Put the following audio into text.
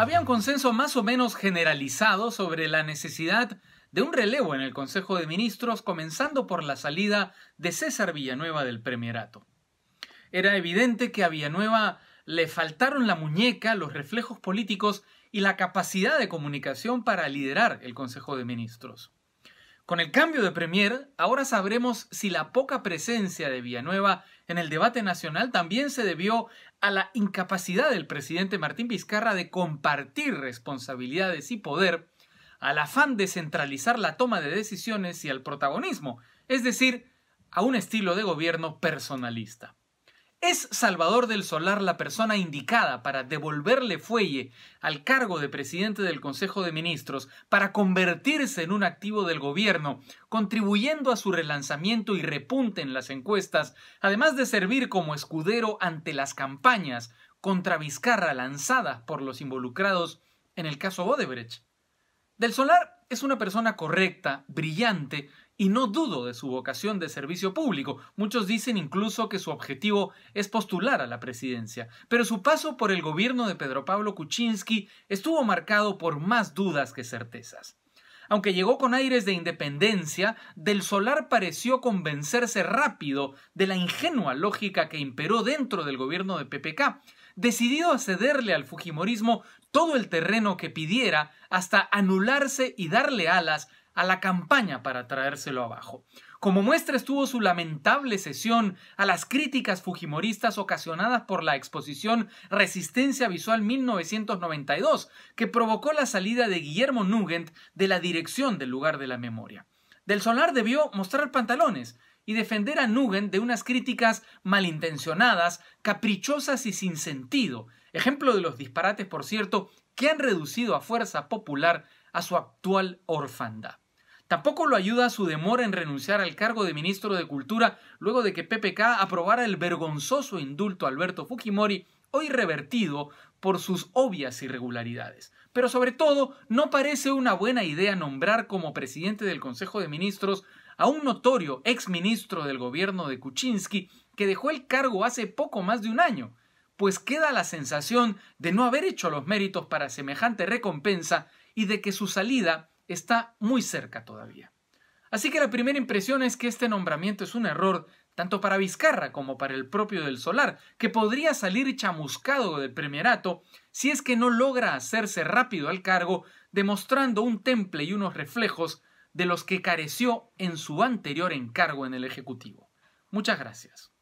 Había un consenso más o menos generalizado sobre la necesidad de un relevo en el Consejo de Ministros, comenzando por la salida de César Villanueva del Premierato. Era evidente que a Villanueva le faltaron la muñeca, los reflejos políticos y la capacidad de comunicación para liderar el Consejo de Ministros. Con el cambio de Premier, ahora sabremos si la poca presencia de Villanueva en el debate nacional también se debió a la incapacidad del presidente Martín Vizcarra de compartir responsabilidades y poder, al afán de centralizar la toma de decisiones y al protagonismo, es decir, a un estilo de gobierno personalista. ¿Es Salvador del Solar la persona indicada para devolverle fuelle al cargo de presidente del Consejo de Ministros, para convertirse en un activo del gobierno, contribuyendo a su relanzamiento y repunte en las encuestas, además de servir como escudero ante las campañas contra Vizcarra lanzadas por los involucrados en el caso Odebrecht? Del Solar es una persona correcta, brillante y no dudo de su vocación de servicio público. Muchos dicen incluso que su objetivo es postular a la presidencia. Pero su paso por el gobierno de Pedro Pablo Kuczynski estuvo marcado por más dudas que certezas. Aunque llegó con aires de independencia, Del Solar pareció convencerse rápido de la ingenua lógica que imperó dentro del gobierno de PPK, decidido a cederle al Fujimorismo todo el terreno que pidiera hasta anularse y darle alas a la campaña para traérselo abajo. Como muestra estuvo su lamentable cesión a las críticas fujimoristas ocasionadas por la exposición Resistencia Visual 1992, que provocó la salida de Guillermo Nugent de la dirección del lugar de la memoria. Del Solar debió mostrar pantalones y defender a Nugent de unas críticas malintencionadas, caprichosas y sin sentido, ejemplo de los disparates, por cierto, que han reducido a fuerza popular a su actual orfanda. Tampoco lo ayuda su demora en renunciar al cargo de ministro de Cultura luego de que PPK aprobara el vergonzoso indulto a Alberto Fujimori, hoy revertido por sus obvias irregularidades. Pero sobre todo, no parece una buena idea nombrar como presidente del Consejo de Ministros a un notorio exministro del gobierno de Kuczynski que dejó el cargo hace poco más de un año, pues queda la sensación de no haber hecho los méritos para semejante recompensa y de que su salida está muy cerca todavía. Así que la primera impresión es que este nombramiento es un error tanto para Vizcarra como para el propio del Solar, que podría salir chamuscado del premierato si es que no logra hacerse rápido al cargo, demostrando un temple y unos reflejos de los que careció en su anterior encargo en el Ejecutivo. Muchas gracias.